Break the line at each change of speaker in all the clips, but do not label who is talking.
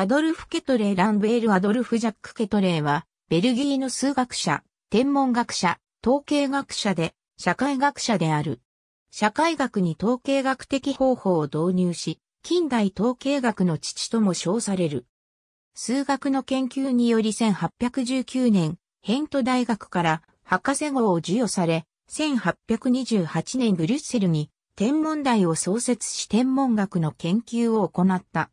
アドルフ・ケトレー・ランベール・アドルフ・ジャック・ケトレーは、ベルギーの数学者、天文学者、統計学者で、社会学者である。社会学に統計学的方法を導入し、近代統計学の父とも称される。数学の研究により1819年、ヘント大学から博士号を授与され、1828年ブリュッセルに天文台を創設し天文学の研究を行った。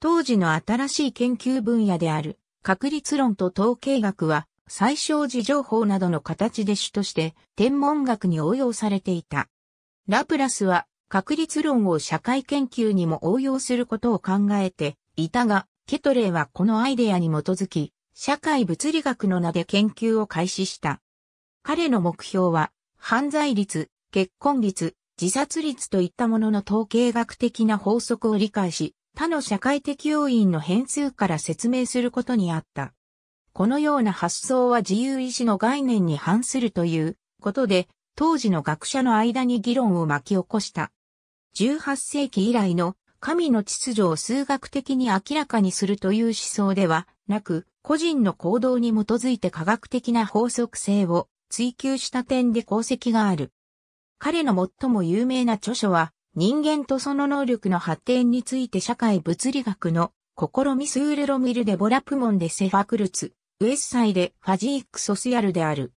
当時の新しい研究分野である確率論と統計学は最小事情報などの形で主として天文学に応用されていた。ラプラスは確率論を社会研究にも応用することを考えていたが、ケトレーはこのアイデアに基づき、社会物理学の名で研究を開始した。彼の目標は、犯罪率、結婚率、自殺率といったものの統計学的な法則を理解し、他の社会的要因の変数から説明することにあった。このような発想は自由意志の概念に反するということで、当時の学者の間に議論を巻き起こした。18世紀以来の神の秩序を数学的に明らかにするという思想ではなく、個人の行動に基づいて科学的な法則性を追求した点で功績がある。彼の最も有名な著書は、人間とその能力の発展について社会物理学の試みスーレロミルデボラプモンでセファクルツ、ウエスサイでファジークソスヤルである。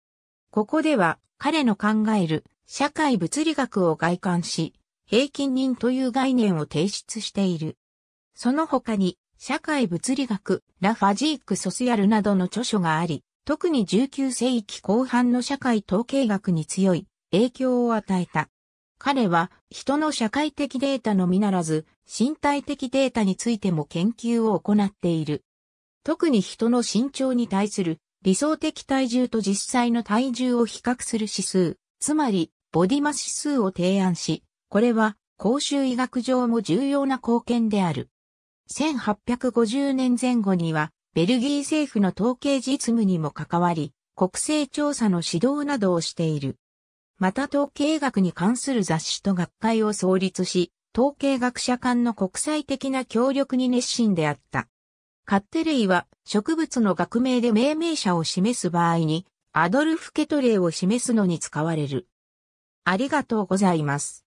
ここでは彼の考える社会物理学を外観し、平均人という概念を提出している。その他に社会物理学、ラファジークソスヤルなどの著書があり、特に19世紀後半の社会統計学に強い影響を与えた。彼は人の社会的データのみならず身体的データについても研究を行っている。特に人の身長に対する理想的体重と実際の体重を比較する指数、つまりボディマ指数を提案し、これは公衆医学上も重要な貢献である。1850年前後にはベルギー政府の統計実務にも関わり、国勢調査の指導などをしている。また統計学に関する雑誌と学会を創立し、統計学者間の国際的な協力に熱心であった。カッテレイは植物の学名で命名者を示す場合に、アドルフ・ケトレイを示すのに使われる。ありがとうございます。